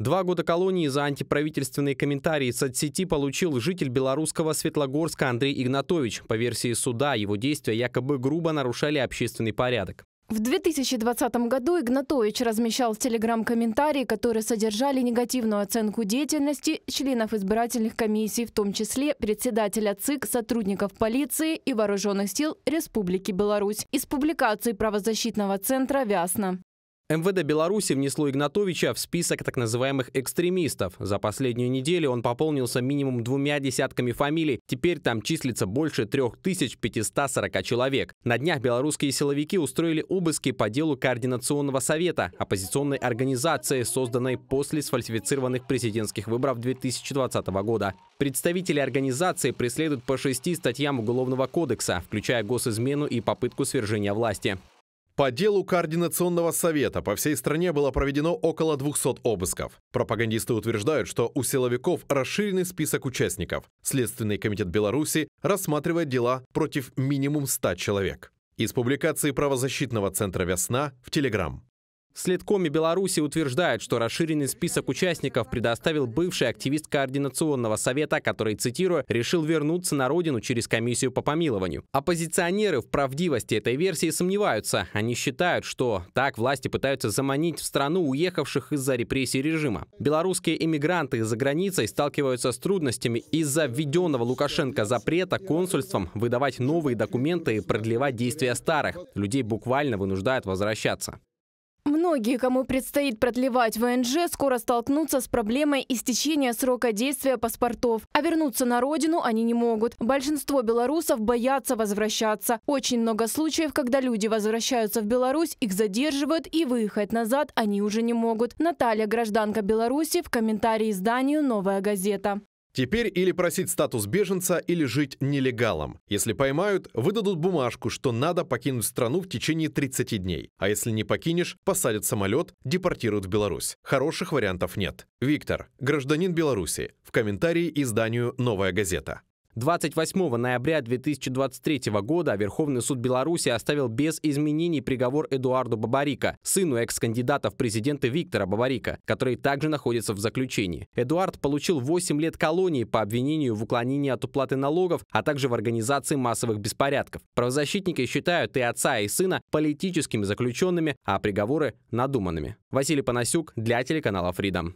Два года колонии за антиправительственные комментарии соцсети получил житель белорусского Светлогорска Андрей Игнатович. По версии суда, его действия якобы грубо нарушали общественный порядок. В 2020 году Игнатович размещал в Телеграм комментарии, которые содержали негативную оценку деятельности членов избирательных комиссий, в том числе председателя ЦИК, сотрудников полиции и вооруженных сил Республики Беларусь из публикации правозащитного центра «Вясна». МВД Беларуси внесло Игнатовича в список так называемых экстремистов. За последнюю неделю он пополнился минимум двумя десятками фамилий. Теперь там числится больше 3540 человек. На днях белорусские силовики устроили обыски по делу Координационного совета, оппозиционной организации, созданной после сфальсифицированных президентских выборов 2020 года. Представители организации преследуют по шести статьям Уголовного кодекса, включая госизмену и попытку свержения власти. По делу Координационного совета по всей стране было проведено около 200 обысков. Пропагандисты утверждают, что у силовиков расширенный список участников. Следственный комитет Беларуси рассматривает дела против минимум 100 человек. Из публикации правозащитного центра «Весна» в Телеграм. Следкоми Беларуси утверждают, что расширенный список участников предоставил бывший активист Координационного совета, который, цитирую, решил вернуться на родину через комиссию по помилованию. Оппозиционеры в правдивости этой версии сомневаются. Они считают, что так власти пытаются заманить в страну уехавших из-за репрессий режима. Белорусские иммигранты за границей сталкиваются с трудностями из-за введенного Лукашенко запрета консульством выдавать новые документы и продлевать действия старых. Людей буквально вынуждают возвращаться. Многие, кому предстоит продлевать ВНЖ, скоро столкнутся с проблемой истечения срока действия паспортов. А вернуться на родину они не могут. Большинство белорусов боятся возвращаться. Очень много случаев, когда люди возвращаются в Беларусь, их задерживают и выехать назад они уже не могут. Наталья, гражданка Беларуси, в комментарии изданию «Новая газета». Теперь или просить статус беженца, или жить нелегалом. Если поймают, выдадут бумажку, что надо покинуть страну в течение 30 дней. А если не покинешь, посадят самолет, депортируют в Беларусь. Хороших вариантов нет. Виктор, гражданин Беларуси, в комментарии изданию «Новая газета». 28 ноября 2023 года Верховный суд Беларуси оставил без изменений приговор Эдуарду Бабарика, сыну экс-кандидата в президенты Виктора Бабарика, который также находится в заключении. Эдуард получил 8 лет колонии по обвинению в уклонении от уплаты налогов, а также в организации массовых беспорядков. Правозащитники считают и отца, и сына политическими заключенными, а приговоры – надуманными. Василий Панасюк для телеканала Freedom.